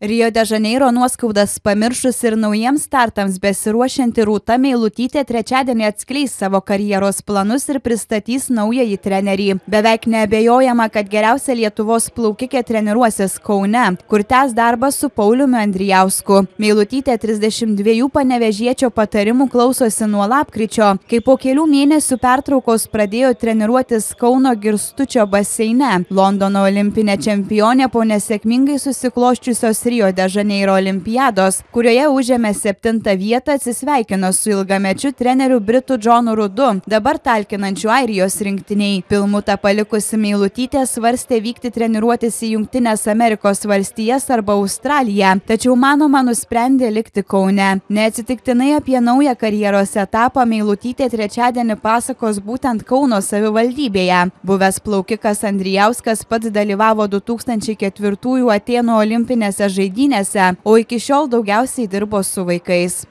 Rio de Žaneiro nuoskaudas pamiršus ir naujiems startams besiruošianti Rūta Meilutytė trečiadienį atskleis savo karjeros planus ir pristatys naująjį trenerį. Beveik neabejojama, kad geriausia Lietuvos plaukikė treniruosis Kaune, kur tęs darbą su Pauliumi Andrijausku. Meilutytė 32 panevežiečio patarimų klausosi nuo lapkričio, kai po kelių mėnesių pertraukos pradėjo treniruotis Kauno Girstučio baseine. Londono olimpinė čempionė po nesėkmingai susikloščiusios Rio de Žaneiro olimpiados, kurioje užėmė septintą vietą, atsisveikino su ilgamečiu treneriu Britu Johnu Rudu, dabar talkinančiu Airijos rinktiniai. Pilmutą palikusi Meilutytė svarstė vykti treniruotis į Junktinės Amerikos valstijas arba Australiją, tačiau manoma nusprendė likti Kaune. Neatsitiktinai apie naują karjeros etapą Meilutytė trečiadienį pasakos būtent Kauno savivaldybėje. Buvęs plaukikas Andrijauskas pats dalyvavo 2004 Atenų olimpinėse žaidynėse, o iki šiol daugiausiai dirbo su vaikais.